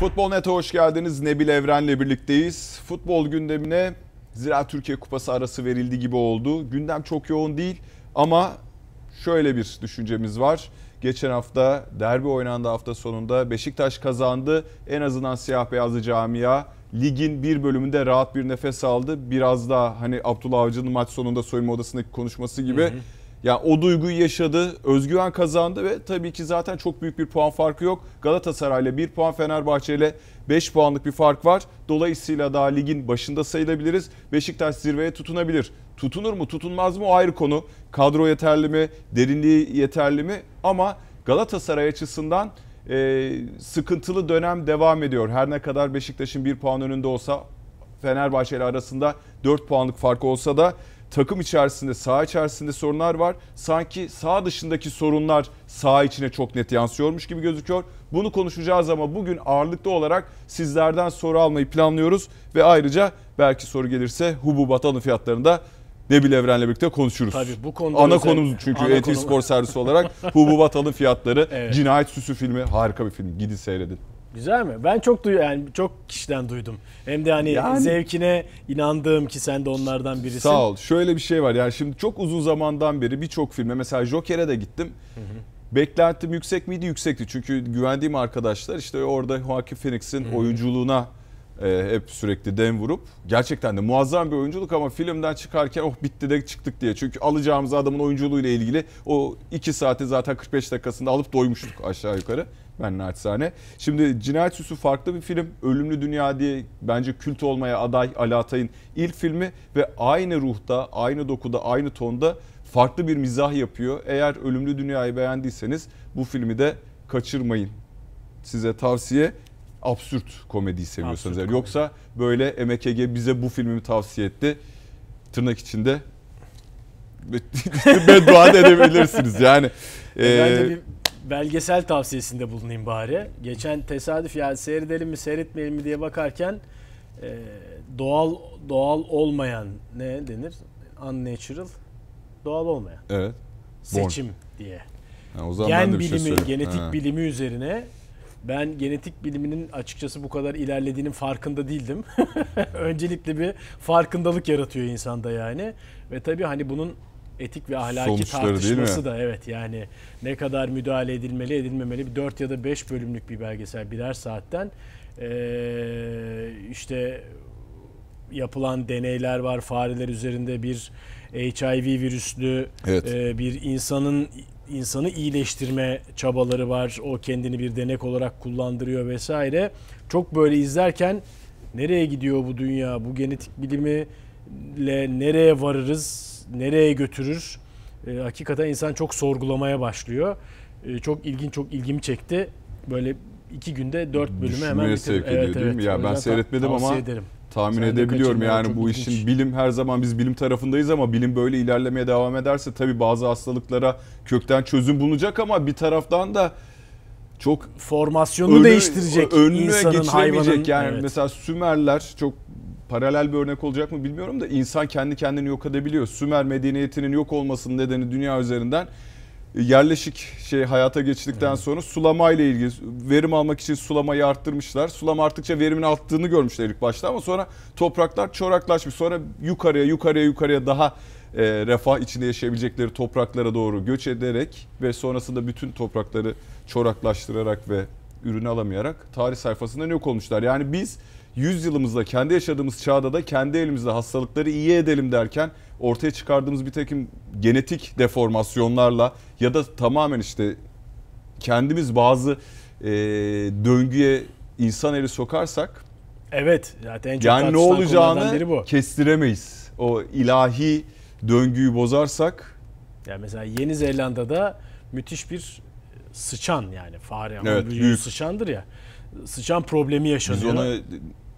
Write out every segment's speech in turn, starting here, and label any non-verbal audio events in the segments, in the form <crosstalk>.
Futbol Net'e hoş geldiniz. Nebil Evren'le birlikteyiz. Futbol gündemine Zira Türkiye Kupası arası verildi gibi oldu. Gündem çok yoğun değil ama şöyle bir düşüncemiz var. Geçen hafta derbi oynandı hafta sonunda. Beşiktaş kazandı. En azından siyah beyazlı camia ligin bir bölümünde rahat bir nefes aldı. Biraz daha hani Abdullah Avcı'nın maç sonunda soyunma odasındaki konuşması gibi... Hı hı yani o duyguyu yaşadı, özgüven kazandı ve tabii ki zaten çok büyük bir puan farkı yok. Galatasaray'la 1 puan, Fenerbahçe ile 5 puanlık bir fark var. Dolayısıyla daha ligin başında sayılabiliriz. Beşiktaş zirveye tutunabilir. Tutunur mu, tutunmaz mı o ayrı konu. Kadro yeterli mi, derinliği yeterli mi? Ama Galatasaray açısından e, sıkıntılı dönem devam ediyor. Her ne kadar Beşiktaş'ın 1 puan önünde olsa Fenerbahçe ile arasında 4 puanlık fark olsa da takım içerisinde, saha içerisinde sorunlar var. Sanki sağ dışındaki sorunlar sağ içine çok net yansıyormuş gibi gözüküyor. Bunu konuşacağız ama bugün ağırlıklı olarak sizlerden soru almayı planlıyoruz ve ayrıca belki soru gelirse hububat alım fiyatlarında Nebil Evren'le birlikte konuşuruz. Tabii bu konuda ana özel, konumuz çünkü ana Etil Spor Servisi olarak hububat alım fiyatları, <laughs> evet. Cinayet Süsü filmi harika bir film. Gidin seyredin. Güzel mi? Ben çok duy yani çok kişiden duydum. Hem de hani yani, zevkine inandığım ki sen de onlardan birisin. Sağ ol. Şöyle bir şey var. Yani şimdi çok uzun zamandan beri birçok filme mesela Joker'e de gittim. Hı hı. Beklentim yüksek miydi? Yüksekti. Çünkü güvendiğim arkadaşlar işte orada Joaquin Phoenix'in oyunculuğuna e, hep sürekli dem vurup gerçekten de muazzam bir oyunculuk ama filmden çıkarken oh bitti de çıktık diye. Çünkü alacağımız adamın oyunculuğuyla ilgili o 2 saati zaten 45 dakikasında alıp doymuştuk aşağı yukarı ben naçizane. Şimdi Cinayet Süsü farklı bir film. Ölümlü Dünya diye bence kült olmaya aday Ali Atay'ın ilk filmi ve aynı ruhta, aynı dokuda, aynı tonda farklı bir mizah yapıyor. Eğer Ölümlü Dünya'yı beğendiyseniz bu filmi de kaçırmayın. Size tavsiye absürt komediyi seviyorsanız. Absürt yani. Yoksa böyle MKG bize bu filmi tavsiye etti. Tırnak içinde <laughs> beddua edebilirsiniz. Yani e, belgesel tavsiyesinde bulunayım bari. Geçen tesadüf yani seyredelim mi seyretmeyelim mi diye bakarken e, doğal doğal olmayan ne denir? Unnatural. Doğal olmayan. Evet. Seçim diye. Ha, o zaman Gen ben de şey bilimi, şey genetik ha. bilimi üzerine ben genetik biliminin açıkçası bu kadar ilerlediğinin farkında değildim. <laughs> Öncelikle bir farkındalık yaratıyor insanda yani. Ve tabii hani bunun etik ve ahlaki Sonuçları tartışması da evet yani ne kadar müdahale edilmeli edilmemeli bir 4 ya da 5 bölümlük bir belgesel birer saatten ee, işte yapılan deneyler var fareler üzerinde bir HIV virüslü evet. e, bir insanın insanı iyileştirme çabaları var. O kendini bir denek olarak kullandırıyor vesaire. Çok böyle izlerken nereye gidiyor bu dünya? Bu genetik bilimi ile nereye varırız? nereye götürür? E, hakikaten insan çok sorgulamaya başlıyor. E, çok ilginç, çok ilgimi çekti. Böyle iki günde dört bölümü Düşünmeye hemen bitirdim. sevk evet, evet. Ya ben seyretmedim ama ederim. tahmin Sen edebiliyorum. Yani bu ilginç. işin bilim her zaman biz bilim tarafındayız ama bilim böyle ilerlemeye devam ederse tabii bazı hastalıklara kökten çözüm bulunacak ama bir taraftan da çok formasyonu önü, değiştirecek önüne insanın, geçiremeyecek hayvanın, yani evet. mesela Sümerler çok paralel bir örnek olacak mı bilmiyorum da insan kendi kendini yok edebiliyor. Sümer medeniyetinin yok olmasının nedeni dünya üzerinden e, yerleşik şey hayata geçtikten evet. sonra sulama ile ilgili verim almak için sulamayı arttırmışlar. Sulama arttıkça verimin arttığını görmüşler ilk başta ama sonra topraklar çoraklaşmış. Sonra yukarıya yukarıya yukarıya daha e, refah içinde yaşayabilecekleri topraklara doğru göç ederek ve sonrasında bütün toprakları çoraklaştırarak ve ürünü alamayarak tarih sayfasından yok olmuşlar. Yani biz yüzyılımızda kendi yaşadığımız çağda da kendi elimizde hastalıkları iyi edelim derken ortaya çıkardığımız bir takım genetik deformasyonlarla ya da tamamen işte kendimiz bazı e, döngüye insan eli sokarsak Evet zaten en çok yani ne olacağını bu. kestiremeyiz. O ilahi döngüyü bozarsak yani mesela Yeni Zelanda'da müthiş bir sıçan yani fare ama evet, büyük. sıçandır ya. Sıçan problemi yaşanıyor. Biz ona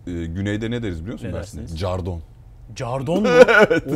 e, güneyde ne deriz biliyor musun ne Mersin'de? dersiniz? Cardon. Cardon mu?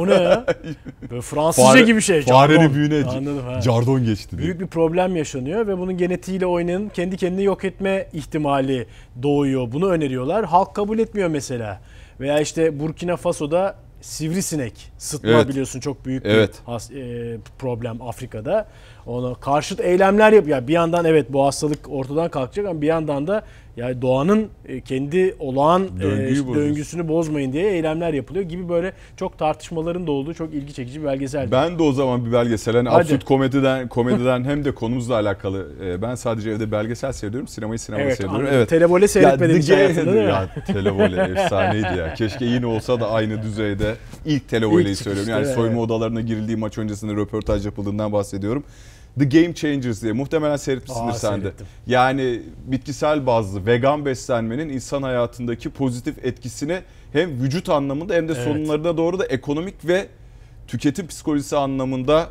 O ne ya? <laughs> Böyle Fransızca Fare- gibi şey. Farenin Cardon. büyüğüne cardon geçti diye. Büyük bir problem yaşanıyor ve bunun genetiğiyle oynayan kendi kendini yok etme ihtimali doğuyor. Bunu öneriyorlar. Halk kabul etmiyor mesela. Veya işte Burkina Faso'da sivrisinek sıtma Evet. biliyorsun çok büyük Evet. bir has- e, problem Afrika'da. Ona karşıt eylemler yapıyor. Yani bir yandan evet bu hastalık ortadan kalkacak ama bir yandan da yani doğanın e, kendi olağan e, Döngüyü döngüsünü bozmayın diye eylemler yapılıyor gibi böyle çok tartışmaların da olduğu çok ilgi çekici bir belgesel. Ben de o zaman bir belgesel hani absürt komediden komediden hem de konumuzla alakalı. E, ben sadece evde belgesel seyrediyorum. Sinemayı sinema evet, seyrediyorum. Evet. Televole seyretmedim hiç şey hayatımda değil mi? Ya televole efsaneydi ya. Keşke yine olsa da aynı düzeyde ilk televoleyi söylüyorum. Yani evet. soyunma odalarına girildiği maç öncesinde röportaj yapıldığından bahsediyorum. The Game Changers diye muhtemelen seyretmişsindir Aa, sen de. Yani bitkisel bazlı vegan beslenmenin insan hayatındaki pozitif etkisini hem vücut anlamında hem de evet. sonlarına doğru da ekonomik ve tüketim psikolojisi anlamında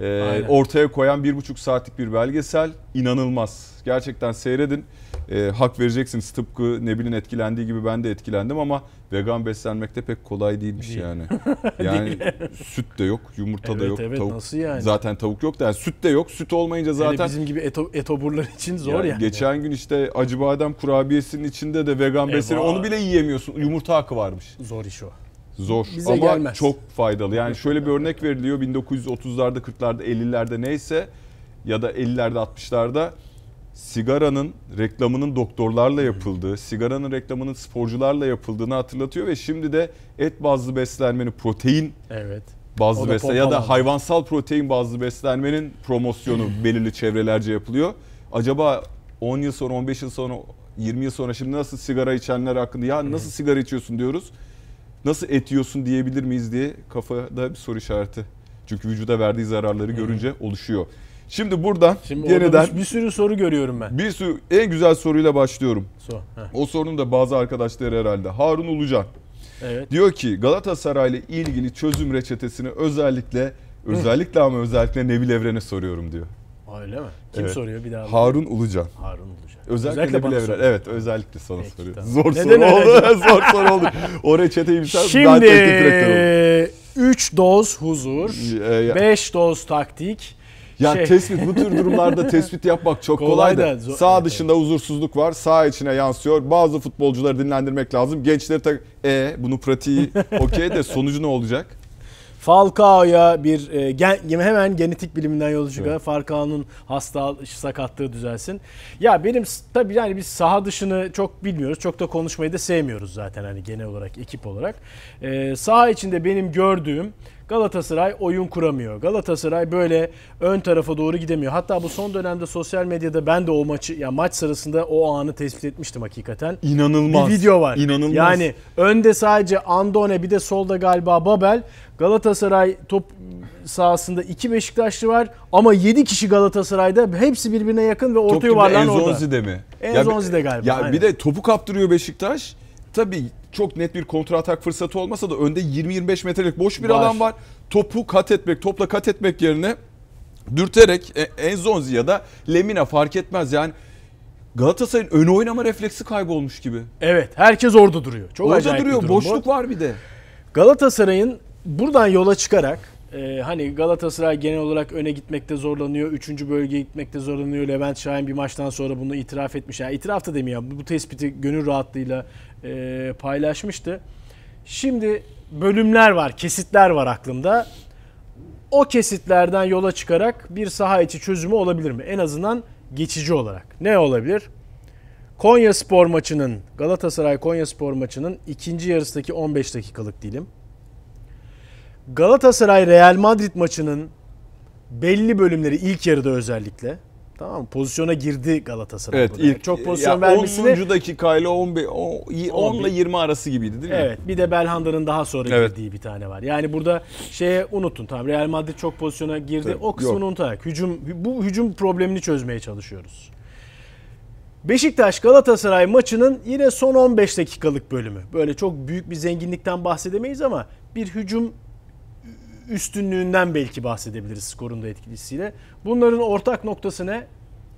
e, ortaya koyan bir buçuk saatlik bir belgesel inanılmaz. Gerçekten seyredin. E, hak vereceksiniz tıpkı Nebil'in etkilendiği gibi ben de etkilendim ama vegan beslenmekte pek kolay değilmiş Değil. yani. <laughs> Yani süt de yok, yumurta evet, da yok, evet, tavuk. Nasıl yani? Zaten tavuk yok da yani süt de yok. Süt olmayınca zaten Hele bizim gibi eto, etoburlar için zor yani, yani. Geçen gün işte acı badem kurabiyesinin içinde de vegan e, besleniyor. Onu bile yiyemiyorsun. Yumurta hakkı varmış. Zor iş o. Zor Bize ama gelmez. çok faydalı. Yani şöyle bir örnek veriliyor 1930'larda 40'larda 50'lerde neyse ya da 50'lerde 60'larda sigaranın reklamının doktorlarla yapıldığı, sigaranın reklamının sporcularla yapıldığını hatırlatıyor ve şimdi de et bazlı beslenmenin protein evet. bazlı beslenme ya da hayvansal protein bazlı beslenmenin promosyonu <laughs> belirli çevrelerce yapılıyor. Acaba 10 yıl sonra, 15 yıl sonra, 20 yıl sonra şimdi nasıl sigara içenler hakkında ya nasıl sigara içiyorsun diyoruz nasıl etiyorsun diyebilir miyiz diye kafada bir soru işareti. Çünkü vücuda verdiği zararları görünce oluşuyor. Şimdi buradan Şimdi yeniden bir, sürü soru görüyorum ben. Bir sürü en güzel soruyla başlıyorum. So, o sorunun da bazı arkadaşları herhalde. Harun Ulucan. Evet. Diyor ki Galatasaray ile ilgili çözüm reçetesini özellikle özellikle ama özellikle Nebil Evren'e soruyorum diyor. Öyle mi? Kim evet. soruyor bir daha? Harun Ulucan. Harun Ulucan. Özellikle, özellikle bile soruyor. Evet özellikle sana Peki, soruyor. Tamam. Zor Neden soru oldu. <laughs> Zor soru oldu. O reçete imsal Şimdi 3 doz huzur, 5 ee, doz taktik, ya şey. tespit bu tür <laughs> durumlarda tespit yapmak çok kolay, da. Sağ dışında huzursuzluk var. Sağ içine yansıyor. Bazı futbolcuları dinlendirmek lazım. Gençleri tak e bunu pratiği <laughs> okey de sonucu ne olacak? Falcao'ya bir e, gen, hemen genetik biliminden yol çıkan evet. Falcao'nun hasta sakatlığı düzelsin. Ya benim tabii yani biz saha dışını çok bilmiyoruz. Çok da konuşmayı da sevmiyoruz zaten hani genel olarak ekip olarak. E, saha içinde benim gördüğüm Galatasaray oyun kuramıyor. Galatasaray böyle ön tarafa doğru gidemiyor. Hatta bu son dönemde sosyal medyada ben de o maçı ya yani maç sırasında o anı tespit etmiştim hakikaten. İnanılmaz. Bir video var. İnanılmaz. Yani önde sadece Andone bir de solda galiba Babel. Galatasaray top sahasında iki Beşiktaşlı var ama yedi kişi Galatasaray'da hepsi birbirine yakın ve orta yuvarlan orada. Enzonzi de mi? Enzonzi de galiba. Ya bir de topu kaptırıyor Beşiktaş. Tabii çok net bir kontra atak fırsatı olmasa da önde 20-25 metrelik boş bir var. alan var. Topu kat etmek, topla kat etmek yerine dürterek e, Enzonzi ya da Lemina fark etmez yani Galatasaray'ın ön oynama refleksi kaybolmuş gibi. Evet, herkes orada duruyor. Çok orada duruyor. boşluk bu. var bir de. Galatasaray'ın buradan yola çıkarak e, hani Galatasaray genel olarak öne gitmekte zorlanıyor. Üçüncü bölgeye gitmekte zorlanıyor. Levent Şahin bir maçtan sonra bunu itiraf etmiş. Yani itiraf da demeyeyim. Bu tespiti gönül rahatlığıyla e, paylaşmıştı. Şimdi bölümler var, kesitler var aklımda. O kesitlerden yola çıkarak bir saha içi çözümü olabilir mi? En azından geçici olarak. Ne olabilir? Konya Spor maçının, Galatasaray Konya Spor maçının ikinci yarısındaki 15 dakikalık dilim. Galatasaray Real Madrid maçının belli bölümleri ilk yarıda özellikle Tamam pozisyona girdi Galatasaray. Evet, ilk çok pozisyon ya, vermesine 10. dakikayla 11, 10 ile 20 arası gibiydi değil mi? Evet. Bir de Belhanda'nın daha sonra evet. girdiği bir tane var. Yani burada şeye unutun tamam Real Madrid çok pozisyona girdi. Tabii, o kısmını yok. unutarak hücum bu hücum problemini çözmeye çalışıyoruz. Beşiktaş Galatasaray maçının yine son 15 dakikalık bölümü. Böyle çok büyük bir zenginlikten bahsedemeyiz ama bir hücum üstünlüğünden belki bahsedebiliriz skorunda da Bunların ortak noktası ne?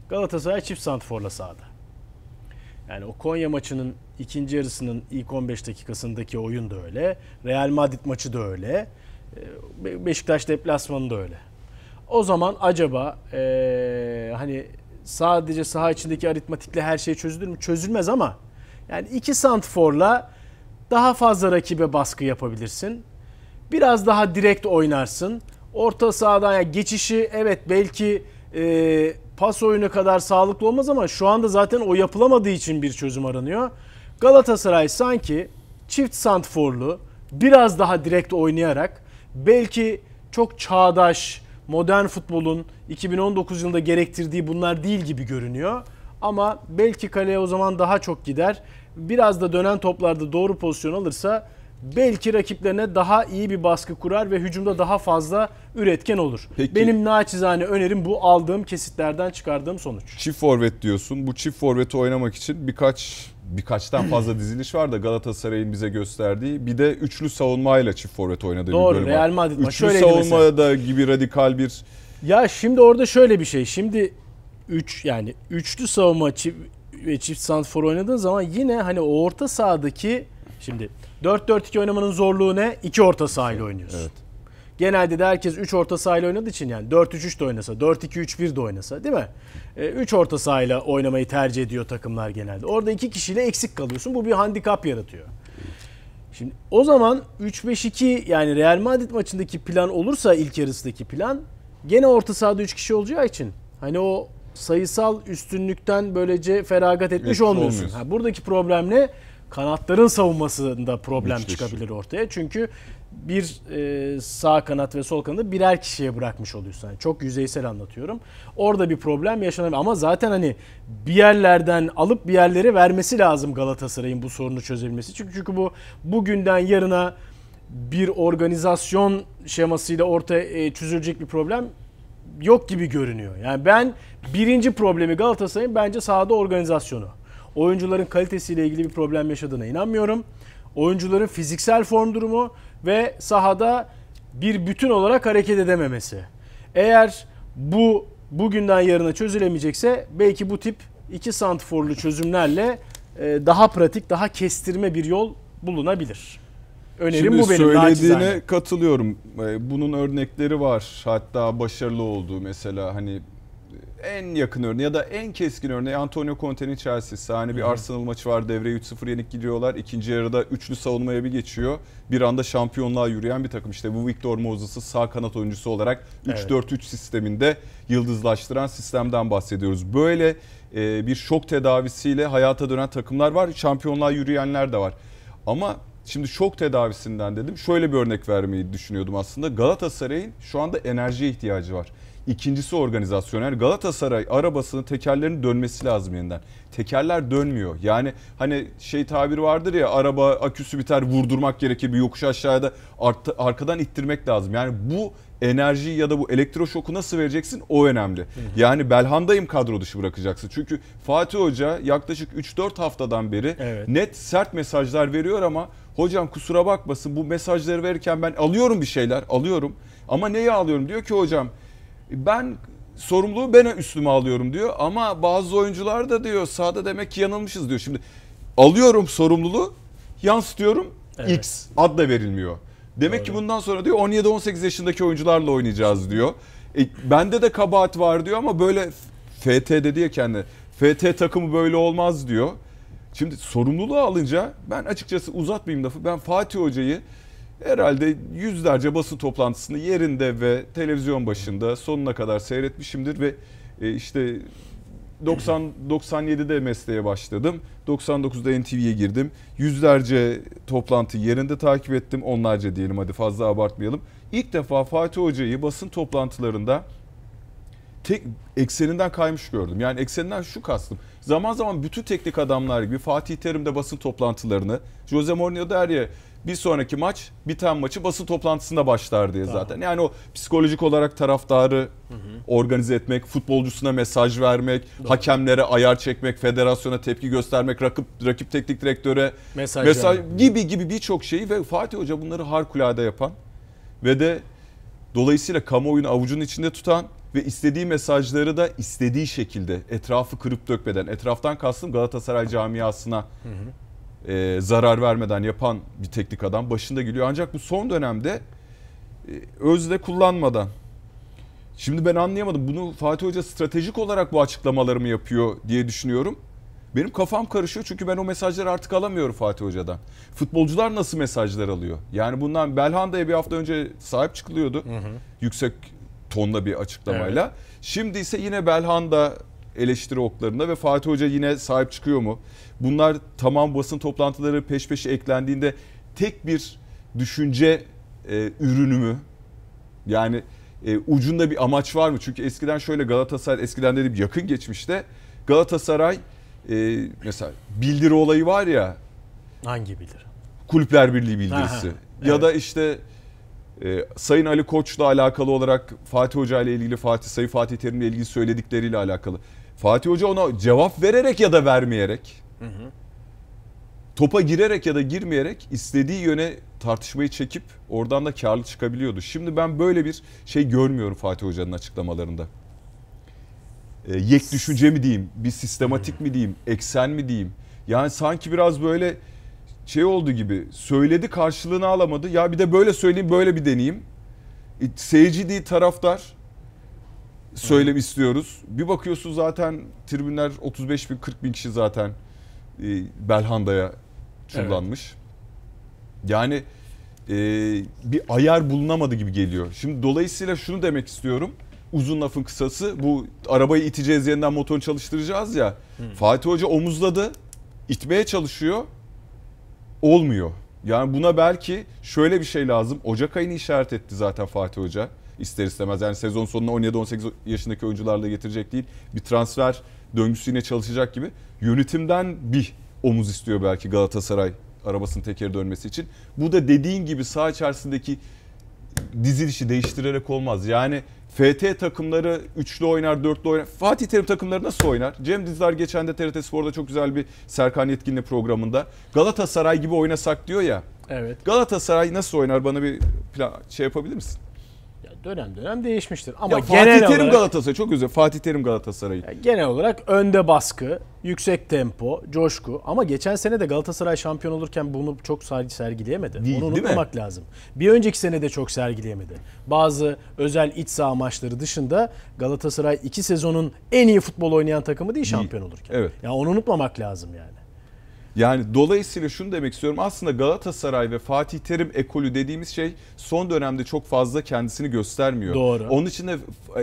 Galatasaray çift santforla sahada. Yani o Konya maçının ikinci yarısının ilk 15 dakikasındaki oyun da öyle. Real Madrid maçı da öyle. Ee, Beşiktaş deplasmanı da öyle. O zaman acaba ee, hani sadece saha içindeki aritmatikle her şey çözülür mü? Çözülmez ama yani iki santforla daha fazla rakibe baskı yapabilirsin biraz daha direkt oynarsın. Orta sahadan yani geçişi evet belki e, pas oyunu kadar sağlıklı olmaz ama şu anda zaten o yapılamadığı için bir çözüm aranıyor. Galatasaray sanki çift santforlu biraz daha direkt oynayarak belki çok çağdaş modern futbolun 2019 yılında gerektirdiği bunlar değil gibi görünüyor. Ama belki kaleye o zaman daha çok gider. Biraz da dönen toplarda doğru pozisyon alırsa belki rakiplerine daha iyi bir baskı kurar ve hücumda daha fazla üretken olur. Peki. Benim naçizane önerim bu aldığım kesitlerden çıkardığım sonuç. Çift forvet diyorsun. Bu çift forveti oynamak için birkaç birkaçtan fazla diziliş var da Galatasaray'ın bize gösterdiği. Bir de üçlü savunmayla çift forvet oynadığı Doğru, bir bölüm Real Madrid var. Üçlü savunmada da gibi radikal bir Ya şimdi orada şöyle bir şey. Şimdi 3 yani üçlü savunma çift, ve çift santrfor oynadığın zaman yine hani o orta sahadaki şimdi 4-4-2 oynamanın zorluğu ne? 2 orta sahayla oynuyorsun. Evet. Genelde de herkes 3 orta sahayla oynadığı için yani 4-3-3 de oynasa, 4-2-3-1 de oynasa değil mi? 3 e, orta sahayla oynamayı tercih ediyor takımlar genelde. Orada 2 kişiyle eksik kalıyorsun. Bu bir handikap yaratıyor. Şimdi o zaman 3-5-2 yani Real Madrid maçındaki plan olursa ilk yarısındaki plan gene orta sahada 3 kişi olacağı için hani o sayısal üstünlükten böylece feragat etmiş evet, olmuyorsun. olmuyorsun. Ha, buradaki problem ne? kanatların savunmasında problem Müthiş. çıkabilir ortaya. Çünkü bir e, sağ kanat ve sol kanadı birer kişiye bırakmış oluyorsun. Yani çok yüzeysel anlatıyorum. Orada bir problem yaşanabilir ama zaten hani bir yerlerden alıp bir yerlere vermesi lazım Galatasaray'ın bu sorunu çözebilmesi. Çünkü çünkü bu bugünden yarına bir organizasyon şemasıyla ortaya e, çözülecek bir problem yok gibi görünüyor. Yani ben birinci problemi Galatasaray'ın bence sahada organizasyonu oyuncuların kalitesiyle ilgili bir problem yaşadığına inanmıyorum. Oyuncuların fiziksel form durumu ve sahada bir bütün olarak hareket edememesi. Eğer bu bugünden yarına çözülemeyecekse belki bu tip iki Santforlu çözümlerle e, daha pratik, daha kestirme bir yol bulunabilir. Önerim Şimdi bu benim. Söylediğine katılıyorum. E, bunun örnekleri var. Hatta başarılı olduğu mesela hani en yakın örneği ya da en keskin örneği Antonio Conte'nin Chelsea'si. Hani bir Arsenal maçı var devreye 3-0 yenik gidiyorlar. İkinci yarıda üçlü savunmaya bir geçiyor. Bir anda şampiyonluğa yürüyen bir takım. İşte bu Victor Moses'ı sağ kanat oyuncusu olarak 3-4-3 evet. sisteminde yıldızlaştıran sistemden bahsediyoruz. Böyle e, bir şok tedavisiyle hayata dönen takımlar var. Şampiyonluğa yürüyenler de var. Ama Şimdi şok tedavisinden dedim. Şöyle bir örnek vermeyi düşünüyordum aslında. Galatasaray'ın şu anda enerjiye ihtiyacı var. İkincisi organizasyonel. Galatasaray arabasının tekerlerinin dönmesi lazım yeniden. Tekerler dönmüyor. Yani hani şey tabir vardır ya araba aküsü biter vurdurmak gerekir bir yokuş aşağıda art- arkadan ittirmek lazım. Yani bu enerji ya da bu elektro şoku nasıl vereceksin o önemli. Yani Belhanda'yım kadro dışı bırakacaksın. Çünkü Fatih Hoca yaklaşık 3-4 haftadan beri evet. net sert mesajlar veriyor ama hocam kusura bakmasın bu mesajları verirken ben alıyorum bir şeyler alıyorum ama neyi alıyorum diyor ki hocam ben sorumluluğu ben üstüme alıyorum diyor ama bazı oyuncular da diyor sahada demek ki yanılmışız diyor. Şimdi alıyorum sorumluluğu yansıtıyorum evet. X ad da verilmiyor. Demek Doğru. ki bundan sonra diyor 17-18 yaşındaki oyuncularla oynayacağız diyor. E, bende de kabahat var diyor ama böyle FT dedi ya kendi. FT takımı böyle olmaz diyor. Şimdi sorumluluğu alınca ben açıkçası uzatmayayım lafı. Ben Fatih Hoca'yı herhalde yüzlerce basın toplantısını yerinde ve televizyon başında sonuna kadar seyretmişimdir ve e, işte 90 97'de mesleğe başladım. 99'da NTV'ye girdim. Yüzlerce toplantı yerinde takip ettim. Onlarca diyelim hadi fazla abartmayalım. İlk defa Fatih Hoca'yı basın toplantılarında tek ekseninden kaymış gördüm. Yani ekseninden şu kastım. Zaman zaman bütün teknik adamlar gibi Fatih Terim de basın toplantılarını, Jose Mourinho der ya bir sonraki maç biten maçı basın toplantısında başlar diye zaten. Yani o psikolojik olarak taraftarı hı hı. organize etmek, futbolcusuna mesaj vermek, Doğru. hakemlere ayar çekmek, federasyona tepki göstermek, rakip rakip teknik direktöre mesaj, mesaj gibi gibi birçok şeyi ve Fatih Hoca bunları harikulade yapan ve de dolayısıyla kamuoyunu avucunun içinde tutan ve istediği mesajları da istediği şekilde etrafı kırıp dökmeden, etraftan kastım Galatasaray camiasına hı hı e, zarar vermeden yapan bir teknik adam başında gülüyor. Ancak bu son dönemde e, özde kullanmadan. Şimdi ben anlayamadım bunu Fatih Hoca stratejik olarak bu açıklamaları mı yapıyor diye düşünüyorum. Benim kafam karışıyor çünkü ben o mesajları artık alamıyorum Fatih Hoca'dan. Futbolcular nasıl mesajlar alıyor? Yani bundan Belhanda'ya bir hafta önce sahip çıkılıyordu. Hı hı. Yüksek tonla bir açıklamayla. Evet. Şimdi ise yine Belhanda eleştiri oklarında ve Fatih Hoca yine sahip çıkıyor mu? Bunlar tamam basın toplantıları peş peşe eklendiğinde tek bir düşünce e, ürünü mü? Yani e, ucunda bir amaç var mı? Çünkü eskiden şöyle Galatasaray, eskiden dediğim yakın geçmişte Galatasaray e, mesela bildiri olayı var ya. Hangi bildiri? Kulüpler Birliği bildirisi. Aha, evet. Ya da işte e, Sayın Ali Koç'la alakalı olarak Fatih Hoca ile ilgili Fatih Sayı Fatih Terim'le ilgili söyledikleriyle alakalı. Fatih Hoca ona cevap vererek ya da vermeyerek hı hı. topa girerek ya da girmeyerek istediği yöne tartışmayı çekip oradan da karlı çıkabiliyordu. Şimdi ben böyle bir şey görmüyorum Fatih Hoca'nın açıklamalarında. E, yek düşünce mi diyeyim, bir sistematik mi diyeyim, eksen mi diyeyim? Yani sanki biraz böyle şey oldu gibi söyledi karşılığını alamadı. Ya bir de böyle söyleyeyim böyle bir deneyeyim. E, seyirci değil taraftar söylem istiyoruz. Bir bakıyorsun zaten tribünler 35 bin 40 bin kişi zaten e, Belhanda'ya çullanmış. Evet. Yani e, bir ayar bulunamadı gibi geliyor. Şimdi dolayısıyla şunu demek istiyorum. Uzun lafın kısası bu arabayı iteceğiz yeniden motorunu çalıştıracağız ya. Hmm. Fatih Hoca omuzladı. itmeye çalışıyor. Olmuyor. Yani buna belki şöyle bir şey lazım. Ocak ayını işaret etti zaten Fatih Hoca ister istemez. Yani sezon sonuna 17-18 yaşındaki oyuncularla getirecek değil. Bir transfer döngüsü yine çalışacak gibi. Yönetimden bir omuz istiyor belki Galatasaray arabasının tekeri dönmesi için. Bu da dediğin gibi sağ içerisindeki dizilişi değiştirerek olmaz. Yani FT takımları üçlü oynar, dörtlü oynar. Fatih Terim takımları nasıl oynar? Cem Dizdar geçen de TRT Spor'da çok güzel bir Serkan Yetkinli programında. Galatasaray gibi oynasak diyor ya. Evet. Galatasaray nasıl oynar? Bana bir plan, şey yapabilir misin? dönem dönem değişmiştir. Ama ya genel Fatih Terim olarak, Galatasaray çok güzel. Fatih Terim Galatasaray. Genel olarak önde baskı, yüksek tempo, coşku. Ama geçen sene de Galatasaray şampiyon olurken bunu çok sergileyemedi. Değil, Onu unutmamak değil lazım. Bir önceki sene de çok sergileyemedi. Bazı özel iç saha maçları dışında Galatasaray iki sezonun en iyi futbol oynayan takımı değil, değil. şampiyon olurken. Evet. Ya yani onu unutmamak lazım yani. Yani dolayısıyla şunu demek istiyorum aslında Galatasaray ve Fatih Terim ekolü dediğimiz şey son dönemde çok fazla kendisini göstermiyor. Doğru. Onun için de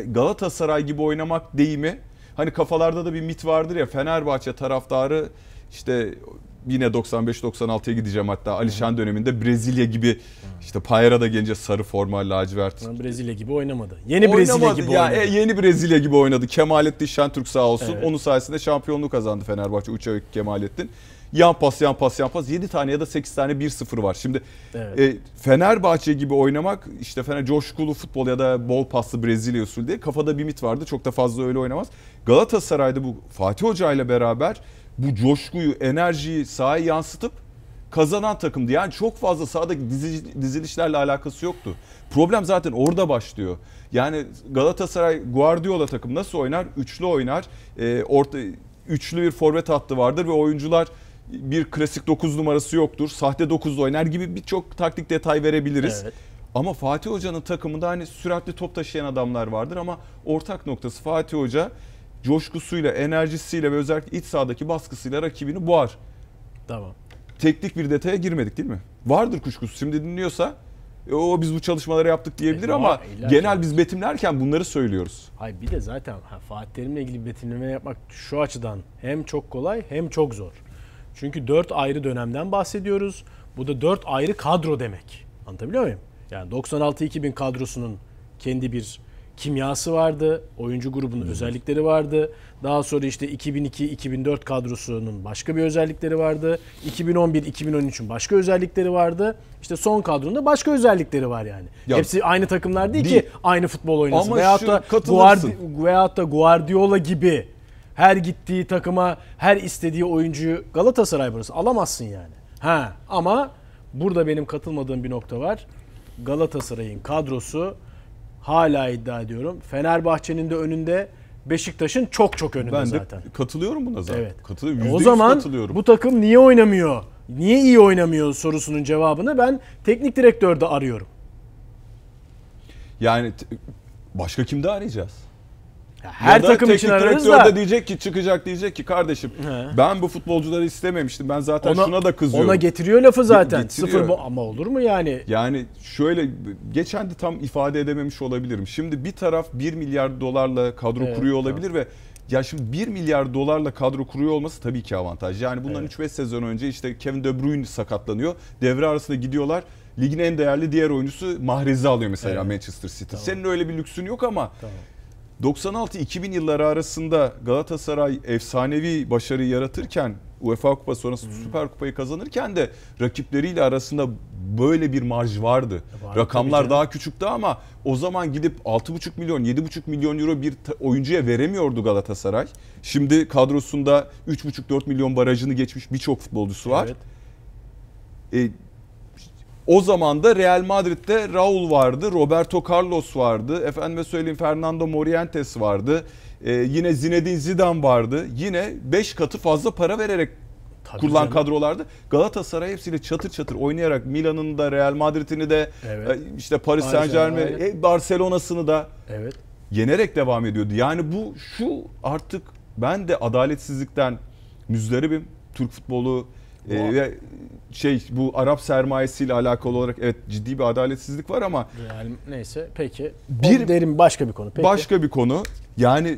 Galatasaray gibi oynamak deyimi hani kafalarda da bir mit vardır ya Fenerbahçe taraftarı işte yine 95-96'ya gideceğim hatta Alişan döneminde Brezilya gibi işte Payra'da gelince sarı forma lacivert. Brezilya gibi oynamadı. Yeni oynamadı, Brezilya gibi ya, e, oynadı. E, yeni Brezilya gibi oynadı. Kemalettin Şentürk sağ olsun. Evet. Onun sayesinde şampiyonluğu kazandı Fenerbahçe. Uçak Kemalettin. Yan pas yan pas yan pas 7 tane ya da 8 tane 1-0 var. Şimdi evet. e, Fenerbahçe gibi oynamak işte Fener coşkulu futbol ya da bol paslı Brezilya usulü diye kafada bir mit vardı. Çok da fazla öyle oynamaz. Galatasaray'da bu Fatih Hoca ile beraber bu coşkuyu, enerjiyi sahaya yansıtıp kazanan takımdı. Yani çok fazla sahadaki dizilişlerle alakası yoktu. Problem zaten orada başlıyor. Yani Galatasaray Guardiola takım nasıl oynar? Üçlü oynar. E, orta üçlü bir forvet hattı vardır ve oyuncular bir klasik 9 numarası yoktur. Sahte 9 oynar gibi birçok taktik detay verebiliriz. Evet. Ama Fatih Hoca'nın takımında hani süratli top taşıyan adamlar vardır ama ortak noktası Fatih Hoca coşkusuyla, enerjisiyle ve özellikle iç sahadaki baskısıyla rakibini boğar. Tamam. Teknik bir detaya girmedik değil mi? Vardır kuşkusu. Şimdi dinliyorsa e, o biz bu çalışmaları yaptık diyebilir e, ama genel var. biz betimlerken bunları söylüyoruz. Hayır bir de zaten ha, Fatih Terim'le ilgili betimleme yapmak şu açıdan hem çok kolay hem çok zor. Çünkü dört ayrı dönemden bahsediyoruz. Bu da dört ayrı kadro demek. Anlatabiliyor muyum? Yani 96-2000 kadrosunun kendi bir kimyası vardı. Oyuncu grubunun evet. özellikleri vardı. Daha sonra işte 2002-2004 kadrosunun başka bir özellikleri vardı. 2011-2013'ün başka özellikleri vardı. İşte son kadronun başka özellikleri var yani. Ya, Hepsi aynı takımlar değil, değil ki aynı futbol oynasın. Ama veyahut da, Guardi- veyahut da Guardiola gibi her gittiği takıma, her istediği oyuncuyu Galatasaray burası alamazsın yani. Ha ama burada benim katılmadığım bir nokta var. Galatasaray'ın kadrosu hala iddia ediyorum. Fenerbahçe'nin de önünde, Beşiktaş'ın çok çok önünde ben zaten. Ben de katılıyorum buna zaten. Evet. Katılıyorum. o zaman katılıyorum. bu takım niye oynamıyor? Niye iyi oynamıyor sorusunun cevabını ben teknik direktörde arıyorum. Yani başka kimde arayacağız? Ya her ya da takım için ararız da. da. diyecek ki çıkacak diyecek ki kardeşim He. ben bu futbolcuları istememiştim. Ben zaten ona, şuna da kızıyorum. Ona getiriyor lafı zaten. Getiriyor. Sıfır bu ama olur mu yani? Yani şöyle geçen de tam ifade edememiş olabilirim. Şimdi bir taraf 1 milyar dolarla kadro evet, kuruyor olabilir tamam. ve ya şimdi 1 milyar dolarla kadro kuruyor olması tabii ki avantaj. Yani bundan evet. 3-5 sezon önce işte Kevin De Bruyne sakatlanıyor. Devre arasında gidiyorlar ligin en değerli diğer oyuncusu Mahrez'i alıyor mesela evet. Manchester City. Tamam. Senin öyle bir lüksün yok ama tamam. 96-2000 yılları arasında Galatasaray efsanevi başarı yaratırken UEFA Kupası sonrası hmm. Süper Kupayı kazanırken de rakipleriyle arasında böyle bir marj vardı. E, var, Rakamlar daha küçüktü ama o zaman gidip 6,5 milyon 7,5 milyon euro bir oyuncuya veremiyordu Galatasaray. Şimdi kadrosunda 3,5-4 milyon barajını geçmiş birçok futbolcusu var. Evet. E, o zaman da Real Madrid'de Raul vardı, Roberto Carlos vardı, efendime söyleyeyim Fernando Morientes vardı. Ee, yine Zinedine Zidane vardı. Yine 5 katı fazla para vererek Tabii kurulan canım. kadrolarda Galatasaray hepsiyle çatır çatır oynayarak Milan'ın da Real Madrid'ini de evet. E, işte Paris Saint-Germain'i e, Barcelona'sını da evet. yenerek devam ediyordu. Yani bu şu artık ben de adaletsizlikten müzdaribim. Türk futbolu ee, ve şey bu Arap sermayesiyle alakalı olarak evet ciddi bir adaletsizlik var ama yani neyse peki bir derin başka bir konu. Peki. Başka bir konu. Yani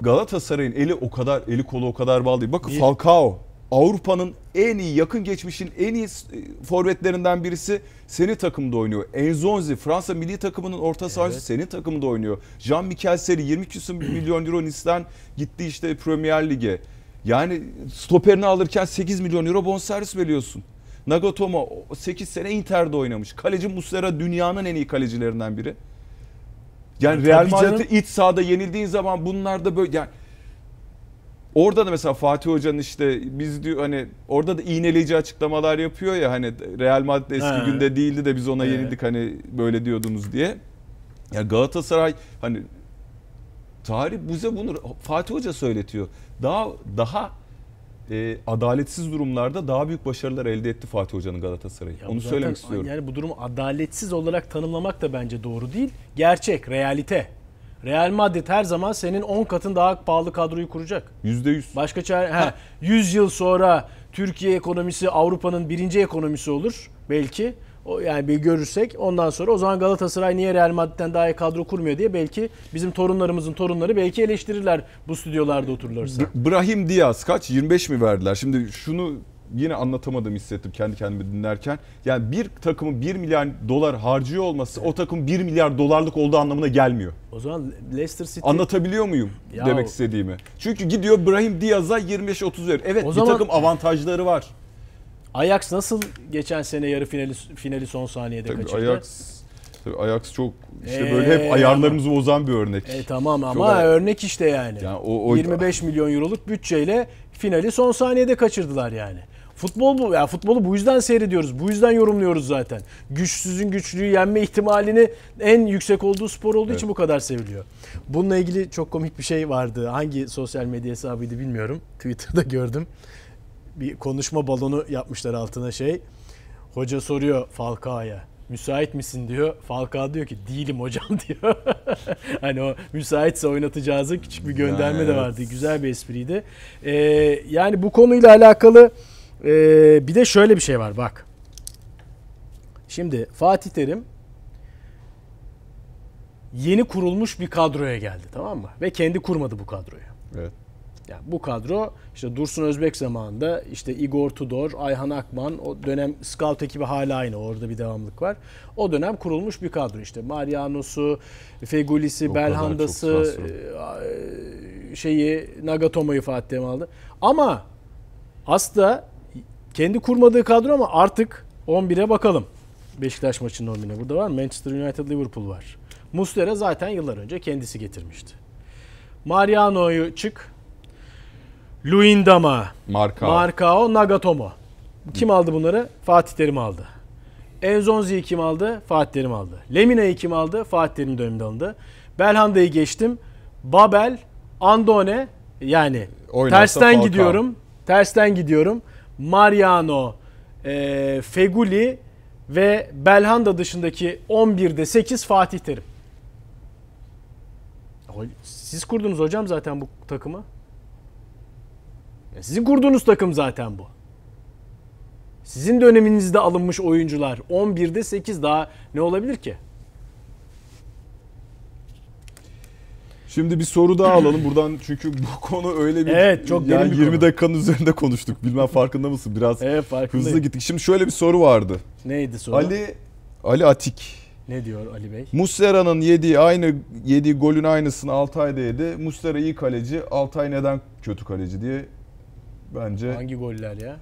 Galatasaray'ın eli o kadar eli kolu o kadar bağlı değil. Bakın bir. Falcao Avrupa'nın en iyi yakın geçmişin en iyi e, forvetlerinden birisi seni takımda oynuyor. Enzonzi Fransa milli takımının orta sahası evet. seni takımda oynuyor. Jean Michel Seri 20 milyon euro Nis'ten gitti işte Premier Lig'e. Yani stoperini alırken 8 milyon euro bonservis veriyorsun. Nagatomo 8 sene Inter'de oynamış. Kaleci Muslera dünyanın en iyi kalecilerinden biri. Yani Real Madrid'e iç sahada yenildiğin zaman bunlar da böyle yani Orada da mesela Fatih Hoca'nın işte biz diyor hani orada da iğneleyici açıklamalar yapıyor ya hani Real Madrid eski He. günde değildi de biz ona He. yenildik hani böyle diyordunuz diye. Ya yani Galatasaray hani tarih bize bunu Fatih Hoca söyletiyor daha daha e, adaletsiz durumlarda daha büyük başarılar elde etti Fatih Hoca'nın Galatasaray'ı. Ya Onu söylemek istiyorum. Yani bu durumu adaletsiz olarak tanımlamak da bence doğru değil. Gerçek, realite. Real Madrid her zaman senin 10 katın daha pahalı kadroyu kuracak. %100. Başka çare... Ha. ha, 100 yıl sonra Türkiye ekonomisi Avrupa'nın birinci ekonomisi olur belki. O yani bir görürsek ondan sonra o zaman Galatasaray niye Real Madrid'den daha iyi kadro kurmuyor diye belki bizim torunlarımızın torunları belki eleştirirler bu stüdyolarda otururlarsa. B- Brahim Diaz kaç? 25 mi verdiler? Şimdi şunu yine anlatamadım hissettim kendi kendime dinlerken. Yani bir takımın 1 milyar dolar harcıyor olması o takım 1 milyar dolarlık olduğu anlamına gelmiyor. O zaman Leicester City... Anlatabiliyor muyum ya demek istediğimi? Çünkü gidiyor Brahim Diaz'a 25-30 veriyor. Evet o bir zaman... takım avantajları var. Ajax nasıl geçen sene yarı finali finali son saniyede tabii kaçırdı? Ajax tabii Ajax çok işte ee, böyle hep ayarlarımızı ama, bozan bir örnek. E, tamam ama çok örnek işte yani. yani o, o, 25 milyon euroluk bütçeyle finali son saniyede kaçırdılar yani. Futbol bu ya futbolu bu yüzden seyrediyoruz. Bu yüzden yorumluyoruz zaten. Güçsüzün güçlüyü yenme ihtimalini en yüksek olduğu spor olduğu evet. için bu kadar seviliyor. Bununla ilgili çok komik bir şey vardı. Hangi sosyal medya hesabıydı bilmiyorum. Twitter'da gördüm bir konuşma balonu yapmışlar altına şey. Hoca soruyor Falcao'ya müsait misin diyor. Falcao diyor ki değilim hocam <laughs> diyor. hani o müsaitse oynatacağızı küçük bir gönderme evet. de vardı. Güzel bir espriydi. Ee, yani bu konuyla alakalı e, bir de şöyle bir şey var bak. Şimdi Fatih Terim yeni kurulmuş bir kadroya geldi tamam mı? Ve kendi kurmadı bu kadroyu. Evet. Yani bu kadro işte Dursun Özbek zamanında işte Igor Tudor, Ayhan Akman o dönem scout ekibi hala aynı orada bir devamlık var. O dönem kurulmuş bir kadro işte Mariano'su, Fegulisi, Belhanda'sı, e, şeyi Nagatomo'yu Fatih Terim aldı. Ama aslında kendi kurmadığı kadro ama artık 11'e bakalım. Beşiktaş maçının 11'ine. Burada var Manchester United Liverpool var. Muslera zaten yıllar önce kendisi getirmişti. Mariano'yu çık, Luindama, Marka. Markao, Nagatomo. Kim aldı bunları? Fatih Terim aldı. Enzonzi'yi kim aldı? Fatih Terim aldı. Lemina'yı kim aldı? Fatih Terim döneminde alındı. Belhanda'yı geçtim. Babel, Andone yani Oynarsa tersten Falcao. gidiyorum. Tersten gidiyorum. Mariano, e, Feguli ve Belhanda dışındaki 11'de 8 Fatih Terim. Siz kurdunuz hocam zaten bu takımı. Yani sizin kurduğunuz takım zaten bu. Sizin döneminizde alınmış oyuncular 11'de 8 daha ne olabilir ki? Şimdi bir soru daha alalım buradan çünkü bu <laughs> konu öyle bir Evet çok yani bir 20 konu. dakikanın üzerinde konuştuk. Bilmem farkında mısın? Biraz evet, hızlı gittik. Şimdi şöyle bir soru vardı. Neydi soru? Ali Ali Atik. Ne diyor Ali Bey? Muslera'nın yediği aynı yediği golün aynısını Altay'da yedi. Muslera iyi kaleci, Altay neden kötü kaleci diye bence... Hangi goller ya?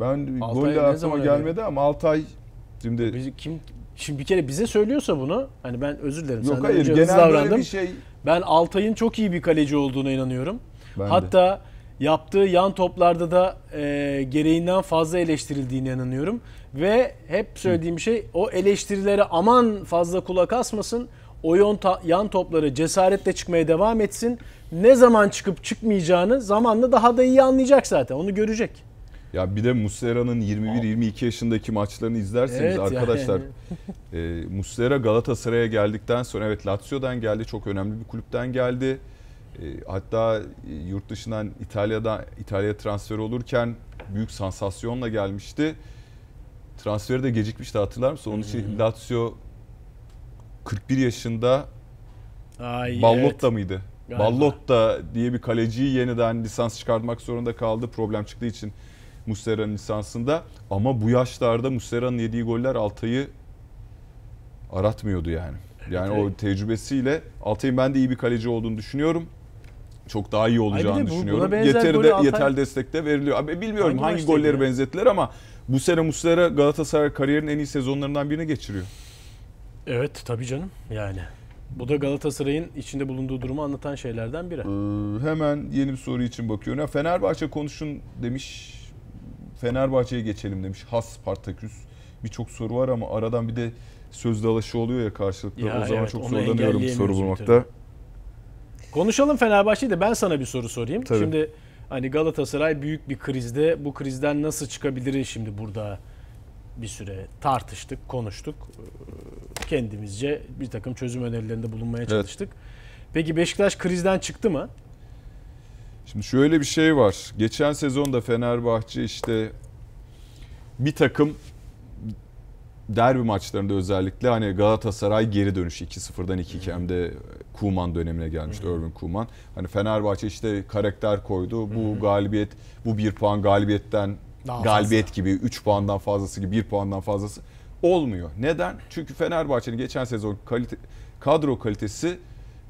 Ben Altay golle aklıma gelmedi ama Altay şimdi... Biz, kim, şimdi bir kere bize söylüyorsa bunu hani ben özür dilerim. Yok Senden hayır genel davrandım. bir şey... Ben Altay'ın çok iyi bir kaleci olduğuna inanıyorum. Ben Hatta de. yaptığı yan toplarda da e, gereğinden fazla eleştirildiğine inanıyorum. Ve hep söylediğim Hı. şey o eleştirilere aman fazla kulak asmasın o yon ta, yan topları cesaretle çıkmaya devam etsin. Ne zaman çıkıp çıkmayacağını zamanla daha da iyi anlayacak zaten. Onu görecek. Ya bir de Muslera'nın 21-22 yaşındaki maçlarını izlerseniz evet, arkadaşlar yani. <laughs> e, Muslera Galatasaray'a geldikten sonra evet Lazio'dan geldi çok önemli bir kulüpten geldi. E, hatta e, yurt dışından İtalya'dan İtalya transfer olurken büyük sansasyonla gelmişti. Transferi de gecikmişti hatırlar mısın? Onun için Lazio 41 yaşında Ay, Ballotta evet. mıydı? Galiba. Ballotta diye bir kaleciyi yeniden lisans çıkartmak zorunda kaldı. Problem çıktığı için Muslera'nın lisansında. Ama bu yaşlarda Muslera'nın yediği goller Altay'ı aratmıyordu yani. Yani evet. o tecrübesiyle Altay'ın ben de iyi bir kaleci olduğunu düşünüyorum. Çok daha iyi olacağını Ay bu, düşünüyorum. yeterli de, Altay... yeterli destek de veriliyor. Abi bilmiyorum hangi, hangi golleri ya? benzettiler ama bu sene Muslera Galatasaray kariyerinin en iyi sezonlarından birini geçiriyor. Evet tabii canım yani. Bu da Galatasaray'ın içinde bulunduğu durumu anlatan şeylerden biri. Ee, hemen yeni bir soru için bakıyorum. Ya Fenerbahçe konuşun demiş. Fenerbahçe'ye geçelim demiş. Has Spartaküs. Birçok soru var ama aradan bir de söz dalaşı oluyor ya karşılıklı. Ya o zaman evet, çok zorlanıyorum soru bulmakta. Konuşalım Fenerbahçe'yi de ben sana bir soru sorayım. Tabii. Şimdi hani Galatasaray büyük bir krizde. Bu krizden nasıl çıkabiliriz şimdi burada bir süre tartıştık, konuştuk kendimizce bir takım çözüm önerilerinde bulunmaya çalıştık. Evet. Peki Beşiktaş krizden çıktı mı? Şimdi şöyle bir şey var. Geçen sezonda Fenerbahçe işte bir takım derbi maçlarında özellikle hani Galatasaray geri dönüş 2-0'dan 2-2 hem Kuman dönemine gelmişti Örvin Kuman. Hani Fenerbahçe işte karakter koydu. Bu galibiyet, bu bir puan galibiyetten Daha galibiyet fazla. gibi 3 puandan fazlası gibi 1 puandan fazlası olmuyor. Neden? Çünkü Fenerbahçe'nin geçen sezon kalite, kadro kalitesi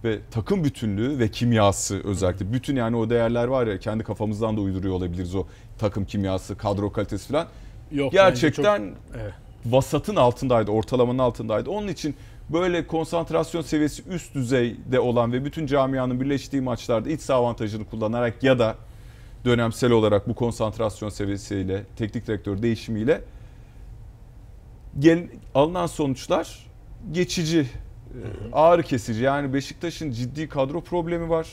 ve takım bütünlüğü ve kimyası özellikle. Bütün yani o değerler var ya kendi kafamızdan da uyduruyor olabiliriz o takım kimyası, kadro kalitesi falan. Yok, Gerçekten çok, evet. vasatın altındaydı, ortalamanın altındaydı. Onun için böyle konsantrasyon seviyesi üst düzeyde olan ve bütün camianın birleştiği maçlarda iç saha avantajını kullanarak ya da dönemsel olarak bu konsantrasyon seviyesiyle, teknik direktör değişimiyle gel, alınan sonuçlar geçici, e, ağır kesici. Yani Beşiktaş'ın ciddi kadro problemi var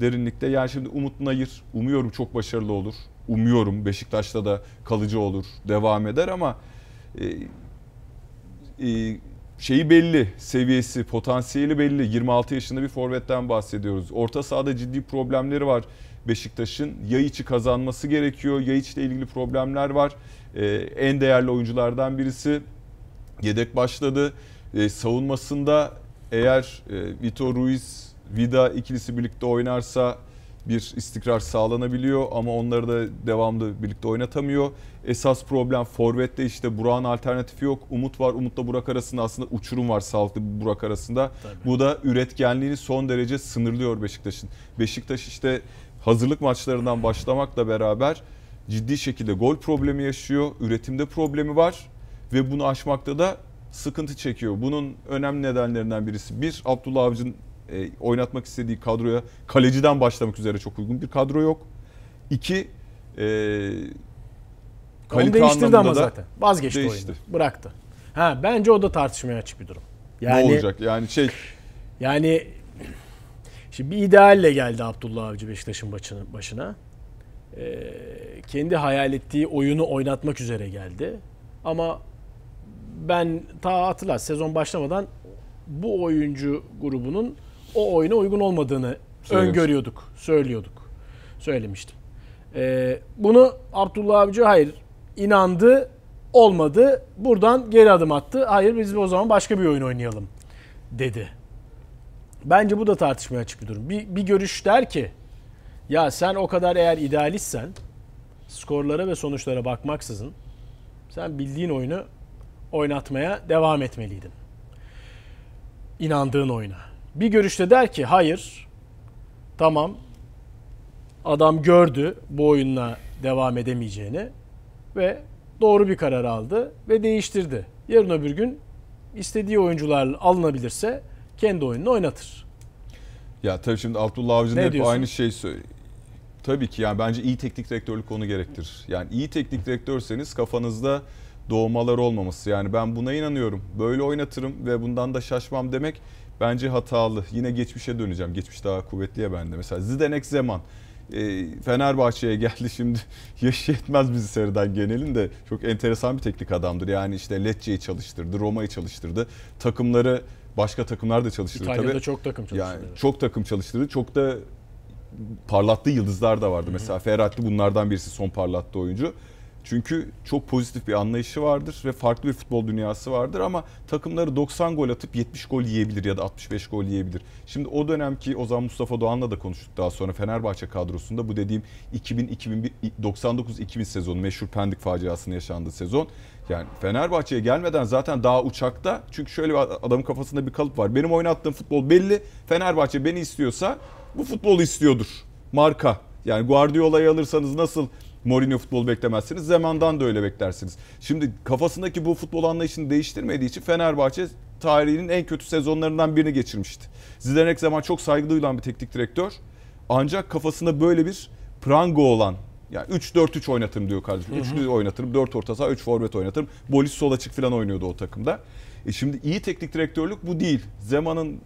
derinlikte. Yani şimdi Umut Nayır umuyorum çok başarılı olur. Umuyorum Beşiktaş'ta da kalıcı olur, devam eder ama e, e, şeyi belli, seviyesi, potansiyeli belli. 26 yaşında bir forvetten bahsediyoruz. Orta sahada ciddi problemleri var Beşiktaş'ın. Yayiç'i kazanması gerekiyor. ile ilgili problemler var. Ee, en değerli oyunculardan birisi. Yedek başladı. E, savunmasında eğer e, Vitor Ruiz, Vida ikilisi birlikte oynarsa bir istikrar sağlanabiliyor ama onları da devamlı birlikte oynatamıyor. Esas problem forvette işte Burak'ın alternatifi yok. Umut var. Umut'la Burak arasında aslında uçurum var sağlıklı Burak arasında. Tabii. Bu da üretkenliğini son derece sınırlıyor Beşiktaş'ın. Beşiktaş işte hazırlık maçlarından başlamakla beraber ciddi şekilde gol problemi yaşıyor. Üretimde problemi var ve bunu aşmakta da sıkıntı çekiyor. Bunun önemli nedenlerinden birisi bir Abdullah Avcı'nın e, oynatmak istediği kadroya kaleciden başlamak üzere çok uygun bir kadro yok. İki e, kalite Onu değiştirdi ama da zaten. Vazgeçti değişti. oyunu. Bıraktı. Ha bence o da tartışmaya açık bir durum. Yani, ne olacak? Yani şey yani şimdi bir idealle geldi Abdullah Avcı Beşiktaş'ın başına. başına. Ee, kendi hayal ettiği oyunu oynatmak üzere geldi. Ama ben ta hatırlar sezon başlamadan bu oyuncu grubunun o oyuna uygun olmadığını Söylemiş. öngörüyorduk, söylüyorduk. Söylemiştim. Ee, bunu Abdullah Avcı hayır inandı, olmadı. Buradan geri adım attı. Hayır biz o zaman başka bir oyun oynayalım dedi. Bence bu da tartışmaya açık bir durum. Bir, bir görüş der ki ya sen o kadar eğer idealistsen skorlara ve sonuçlara bakmaksızın sen bildiğin oyunu oynatmaya devam etmeliydin. İnandığın oyuna. Bir görüşte der ki hayır tamam adam gördü bu oyunla devam edemeyeceğini ve doğru bir karar aldı ve değiştirdi. Yarın öbür gün istediği oyuncular alınabilirse kendi oyununu oynatır. Ya tabii şimdi Abdullah Avcı'nın hep diyorsun? aynı şey söylüyor. Tabii ki yani bence iyi teknik direktörlük onu gerektirir. Yani iyi teknik direktörseniz kafanızda doğmalar olmaması. Yani ben buna inanıyorum. Böyle oynatırım ve bundan da şaşmam demek bence hatalı. Yine geçmişe döneceğim. Geçmiş daha kuvvetli bende. Mesela Zidenek Zeman. Ee, Fenerbahçe'ye <laughs> geldi şimdi yaşı yetmez bizi seriden genelin de çok enteresan bir teknik adamdır. Yani işte Lecce'yi çalıştırdı, Roma'yı çalıştırdı. Takımları başka takımlar da çalıştırdı. İtalya'da Tabii, çok takım çalıştırdı. Yani çok takım çalıştırdı. Çok da parlattığı yıldızlar da vardı. Hı hı. Mesela Ferhat'lı bunlardan birisi son parlattığı oyuncu. Çünkü çok pozitif bir anlayışı vardır ve farklı bir futbol dünyası vardır ama takımları 90 gol atıp 70 gol yiyebilir ya da 65 gol yiyebilir. Şimdi o dönemki Ozan Mustafa Doğan'la da konuştuk daha sonra Fenerbahçe kadrosunda bu dediğim 2000-99-2000 sezonu meşhur Pendik faciasının yaşandığı sezon. Yani Fenerbahçe'ye gelmeden zaten daha uçakta çünkü şöyle bir adamın kafasında bir kalıp var. Benim oynattığım futbol belli. Fenerbahçe beni istiyorsa bu futbolu istiyordur. Marka yani Guardiola'yı alırsanız nasıl Mourinho futbol beklemezsiniz. Zemandan da öyle beklersiniz. Şimdi kafasındaki bu futbol anlayışını değiştirmediği için Fenerbahçe tarihinin en kötü sezonlarından birini geçirmişti. Zidane zaman çok saygı duyulan bir teknik direktör. Ancak kafasında böyle bir prango olan yani 3-4-3 oynatırım diyor kardeşim. 3'lü oynatırım, 4 orta saha, 3 forvet oynatırım. Bolis sol açık falan oynuyordu o takımda. E şimdi iyi teknik direktörlük bu değil. Zeman'ın e,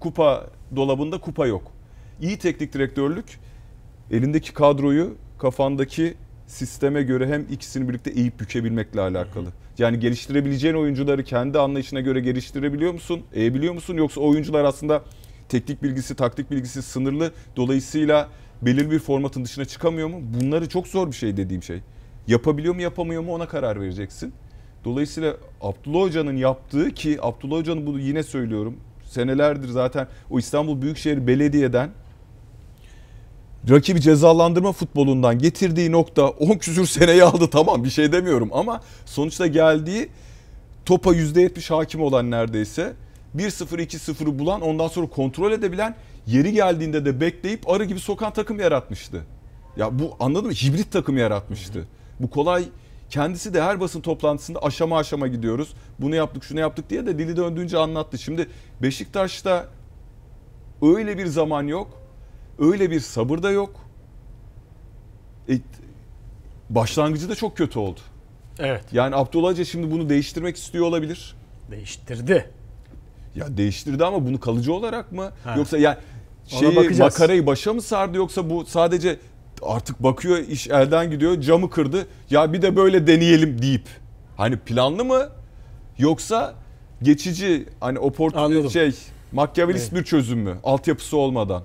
kupa dolabında kupa yok. İyi teknik direktörlük elindeki kadroyu kafandaki sisteme göre hem ikisini birlikte eğip bükebilmekle alakalı. Yani geliştirebileceğin oyuncuları kendi anlayışına göre geliştirebiliyor musun? Eğebiliyor musun? Yoksa oyuncular aslında teknik bilgisi, taktik bilgisi sınırlı. Dolayısıyla belirli bir formatın dışına çıkamıyor mu? Bunları çok zor bir şey dediğim şey. Yapabiliyor mu yapamıyor mu ona karar vereceksin. Dolayısıyla Abdullah Hoca'nın yaptığı ki Abdullah Hoca'nın bunu yine söylüyorum. Senelerdir zaten o İstanbul Büyükşehir Belediye'den rakibi cezalandırma futbolundan getirdiği nokta 10 küsür seneyi aldı tamam bir şey demiyorum ama sonuçta geldiği topa %70 hakim olan neredeyse 1-0 2-0'ı bulan ondan sonra kontrol edebilen yeri geldiğinde de bekleyip arı gibi sokan takım yaratmıştı. Ya bu anladın mı? Hibrit takım yaratmıştı. Bu kolay kendisi de her basın toplantısında aşama aşama gidiyoruz. Bunu yaptık, şunu yaptık diye de dili döndüğünce anlattı. Şimdi Beşiktaş'ta öyle bir zaman yok Öyle bir sabır da yok. E, başlangıcı da çok kötü oldu. Evet. Yani Abdullah Hoca şimdi bunu değiştirmek istiyor olabilir. Değiştirdi. Ya değiştirdi ama bunu kalıcı olarak mı? Ha. Yoksa yani şey makarayı başa mı sardı yoksa bu sadece artık bakıyor iş elden gidiyor camı kırdı. Ya bir de böyle deneyelim deyip. Hani planlı mı yoksa geçici hani oportun şey Machiavellist evet. bir çözüm mü? Altyapısı olmadan.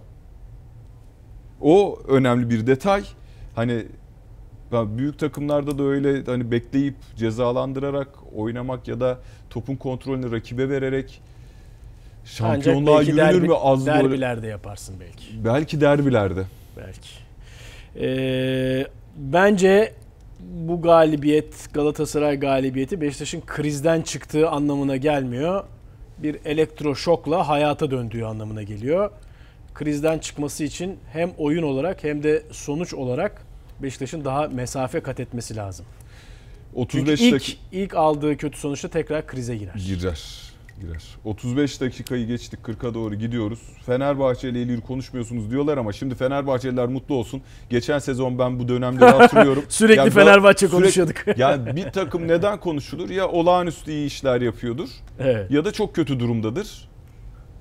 O önemli bir detay. Hani büyük takımlarda da öyle hani bekleyip cezalandırarak oynamak ya da topun kontrolünü rakibe vererek şampiyonluğa yürünür derbi, mü az derbilerde böyle... yaparsın belki. Belki derbilerde. Belki. Ee, bence bu galibiyet Galatasaray galibiyeti Beşiktaş'ın krizden çıktığı anlamına gelmiyor. Bir elektroşokla hayata döndüğü anlamına geliyor krizden çıkması için hem oyun olarak hem de sonuç olarak Beşiktaş'ın daha mesafe kat etmesi lazım. 35 Çünkü ilk, ilk aldığı kötü sonuçta tekrar krize girer. Girer. Girer. 35 dakikayı geçtik 40'a doğru gidiyoruz. Fenerbahçe ile ilgili konuşmuyorsunuz diyorlar ama şimdi Fenerbahçeliler mutlu olsun. Geçen sezon ben bu dönemde <laughs> hatırlıyorum. sürekli yani Fenerbahçe sürekli, konuşuyorduk. <laughs> yani bir takım neden konuşulur? Ya olağanüstü iyi işler yapıyordur evet. ya da çok kötü durumdadır.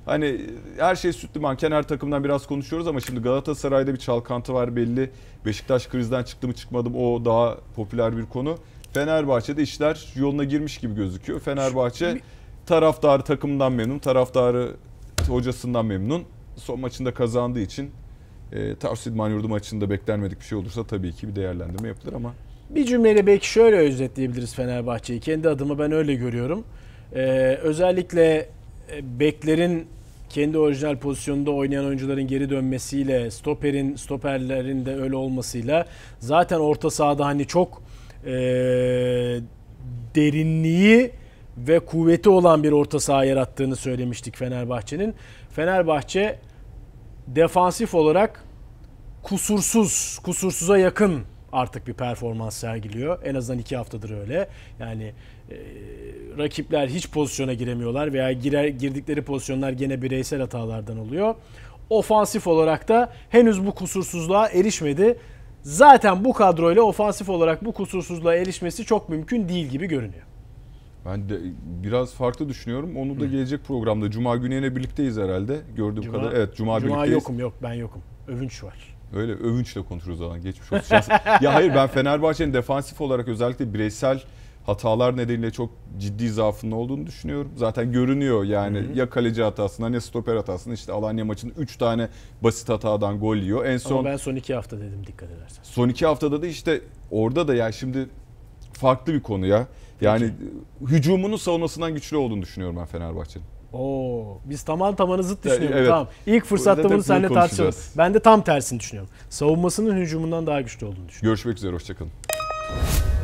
Hani her şey süt manken her takımdan biraz konuşuyoruz ama şimdi Galatasaray'da bir çalkantı var belli. Beşiktaş krizden çıktı mı çıkmadı mı o daha popüler bir konu. Fenerbahçe'de işler yoluna girmiş gibi gözüküyor. Fenerbahçe taraftarı takımdan memnun, taraftarı hocasından memnun. Son maçında kazandığı için e, Tavsil Manyurdu maçında beklenmedik bir şey olursa tabii ki bir değerlendirme yapılır ama. Bir cümleyle belki şöyle özetleyebiliriz Fenerbahçe'yi. Kendi adımı ben öyle görüyorum. Ee, özellikle e, beklerin kendi orijinal pozisyonunda oynayan oyuncuların geri dönmesiyle, stoperin stoperlerin de öyle olmasıyla zaten orta sahada hani çok e, derinliği ve kuvveti olan bir orta saha yarattığını söylemiştik Fenerbahçe'nin. Fenerbahçe defansif olarak kusursuz, kusursuza yakın artık bir performans sergiliyor. En azından iki haftadır öyle. Yani e, rakipler hiç pozisyona giremiyorlar veya girer girdikleri pozisyonlar gene bireysel hatalardan oluyor. Ofansif olarak da henüz bu kusursuzluğa erişmedi. Zaten bu kadroyla ofansif olarak bu kusursuzluğa erişmesi çok mümkün değil gibi görünüyor. Ben de biraz farklı düşünüyorum. Onu da Hı. gelecek programda. Cuma günü birlikteyiz herhalde. Gördüğüm Cuma, kadar. Evet Cuma, Cuma birlikteyiz. Cuma yokum yok ben yokum. Övünç var. Öyle övünçle konuşuruz alan geçmiş olsun. <laughs> ya hayır ben Fenerbahçe'nin defansif olarak özellikle bireysel hatalar nedeniyle çok ciddi zaafının olduğunu düşünüyorum. Zaten görünüyor yani Hı-hı. ya kaleci hatasından ya stoper hatasından işte Alanya maçında 3 tane basit hatadan gol yiyor. En son Ama ben son 2 hafta dedim dikkat edersen. Son 2 haftada da işte orada da ya şimdi farklı bir konu ya. Yani Peki. hücumunun savunmasından güçlü olduğunu düşünüyorum ben Fenerbahçe'nin. Oo, biz tamam tamana zıt düşünüyoruz. Evet. Tamam. İlk fırsatta Zaten bunu seninle tartışalım. Ben de tam tersini düşünüyorum. Savunmasının hücumundan daha güçlü olduğunu düşünüyorum. Görüşmek üzere, hoşçakalın.